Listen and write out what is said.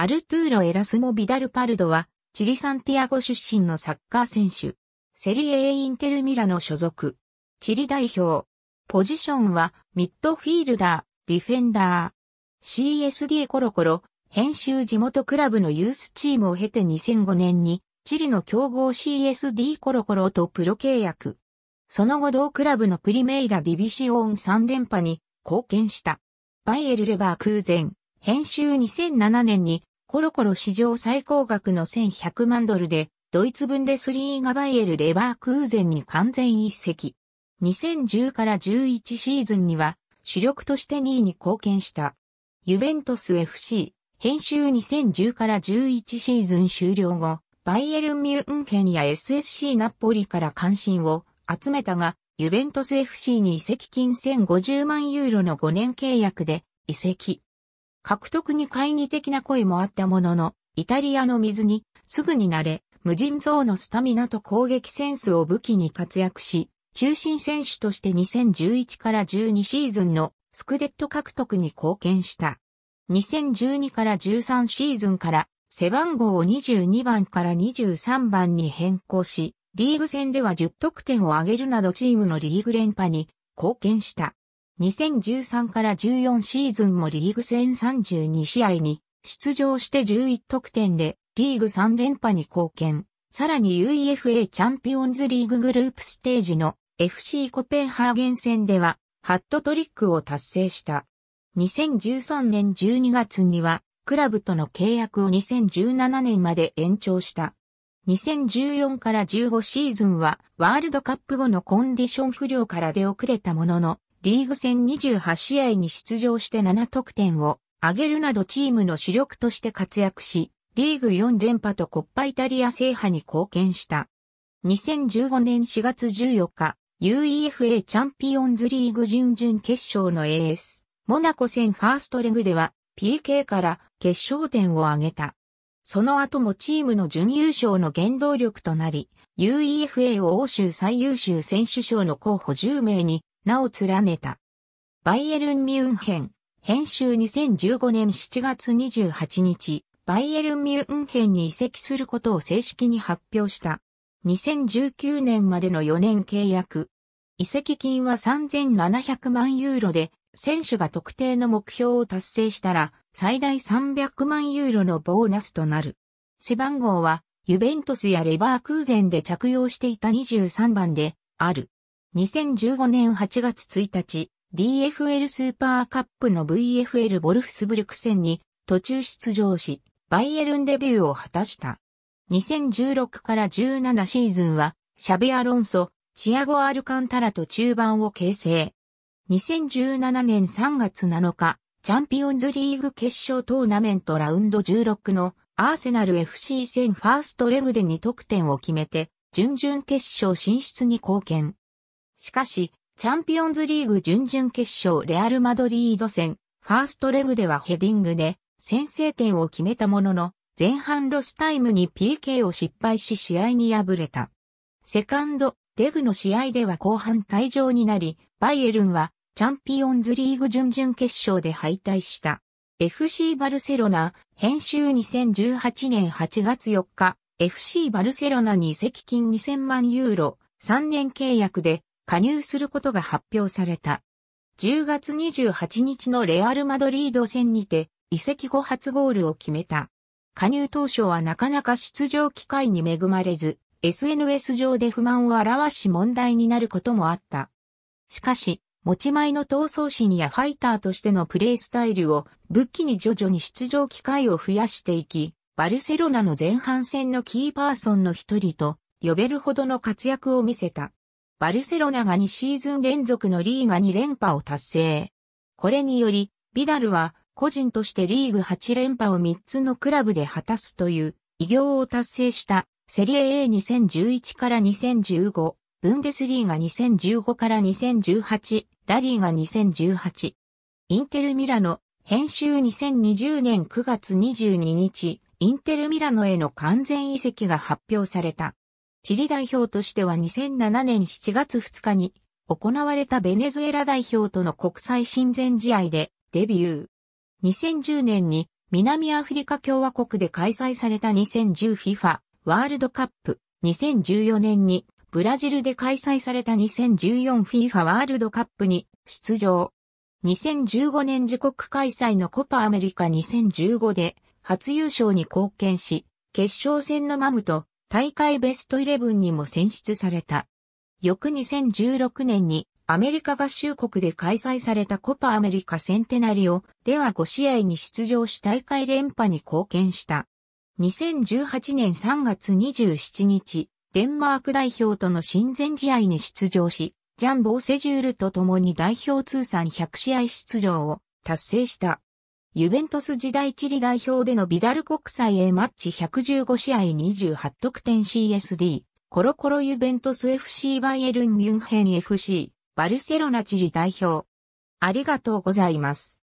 アルトゥーロ・エラスモ・ビダルパルドは、チリ・サンティアゴ出身のサッカー選手。セリエインテル・ミラの所属。チリ代表。ポジションは、ミッドフィールダー、ディフェンダー。CSD コロコロ、編集地元クラブのユースチームを経て2005年に、チリの強豪 CSD コロコロとプロ契約。その後同クラブのプリメイラ・ディビシオン3連覇に貢献した。バイエル・レバー空前、編集2007年にコロコロ史上最高額の1100万ドルで、ドイツ分でスリーガバイエル・レバークーゼンに完全一席。2010から11シーズンには、主力として2位に貢献した。ユベントス FC、編集2010から11シーズン終了後、バイエルン・ミュンヘンや SSC ナポリから関心を集めたが、ユベントス FC に移籍金1050万ユーロの5年契約で移籍。獲得に懐疑的な声もあったものの、イタリアの水にすぐに慣れ、無人像のスタミナと攻撃センスを武器に活躍し、中心選手として2011から12シーズンのスクデット獲得に貢献した。2012から13シーズンから背番号を22番から23番に変更し、リーグ戦では10得点を挙げるなどチームのリーグ連覇に貢献した。2013から14シーズンもリーグ戦32試合に出場して11得点でリーグ3連覇に貢献。さらに UEFA チャンピオンズリーググループステージの FC コペンハーゲン戦ではハットトリックを達成した。2013年12月にはクラブとの契約を2017年まで延長した。2014から15シーズンはワールドカップ後のコンディション不良から出遅れたものの、リーグ戦28試合に出場して7得点を挙げるなどチームの主力として活躍し、リーグ4連覇とコッパイタリア制覇に貢献した。2015年4月14日、UEFA チャンピオンズリーグ準々決勝の AS、モナコ戦ファーストレグでは PK から決勝点を挙げた。その後もチームの準優勝の原動力となり、UEFA を欧州最優秀選手賞の候補10名に名を連ねた。バイエルン・ミュンヘン、編集2015年7月28日、バイエルン・ミュンヘンに移籍することを正式に発表した。2019年までの4年契約。移籍金は3700万ユーロで、選手が特定の目標を達成したら、最大300万ユーロのボーナスとなる。背番号は、ユベントスやレバークーゼンで着用していた23番で、ある。2015年8月1日、DFL スーパーカップの VFL ボルフスブルク戦に途中出場し、バイエルンデビューを果たした。2016から17シーズンは、シャビアロンソ、シアゴ・アルカンタラと中盤を形成。2017年3月7日、チャンピオンズリーグ決勝トーナメントラウンド16のアーセナル FC 戦ファーストレグで2得点を決めて、準々決勝進出に貢献。しかし、チャンピオンズリーグ準々決勝レアル・マドリード戦、ファーストレグではヘディングで先制点を決めたものの、前半ロスタイムに PK を失敗し試合に敗れた。セカンド、レグの試合では後半退場になり、バイエルンはチャンピオンズリーグ準々決勝で敗退した。FC バルセロナ、編集2018年8月4日、FC バルセロナに移籍金2000万ユーロ、3年契約で加入することが発表された。10月28日のレアル・マドリード戦にて、移籍後初ゴールを決めた。加入当初はなかなか出場機会に恵まれず、SNS 上で不満を表し問題になることもあった。しかし、持ち前の闘争心やファイターとしてのプレイスタイルを武器に徐々に出場機会を増やしていき、バルセロナの前半戦のキーパーソンの一人と呼べるほどの活躍を見せた。バルセロナが2シーズン連続のリーガ2連覇を達成。これにより、ビダルは個人としてリーグ8連覇を3つのクラブで果たすという偉業を達成したセリエ A2011 から2015、ブンデスリーガ2015から2018、ラリーガ2018。インテルミラノ、編集2020年9月22日、インテルミラノへの完全移籍が発表された。チリ代表としては2007年7月2日に行われたベネズエラ代表との国際親善試合でデビュー。2010年に南アフリカ共和国で開催された 2010FIFA ワールドカップ。2014年にブラジルで開催された 2014FIFA ワールドカップに出場。2015年自国開催のコパアメリカ2015で初優勝に貢献し、決勝戦のマムと大会ベストイレブンにも選出された。翌2016年にアメリカ合衆国で開催されたコパアメリカセンテナリオでは5試合に出場し大会連覇に貢献した。2018年3月27日、デンマーク代表との親善試合に出場し、ジャンボーセジュールと共に代表通算100試合出場を達成した。ユベントス時代チリ代表でのビダル国際 A マッチ115試合28得点 CSD、コロコロユベントス FC バイエルンミュンヘン FC、バルセロナチリ代表。ありがとうございます。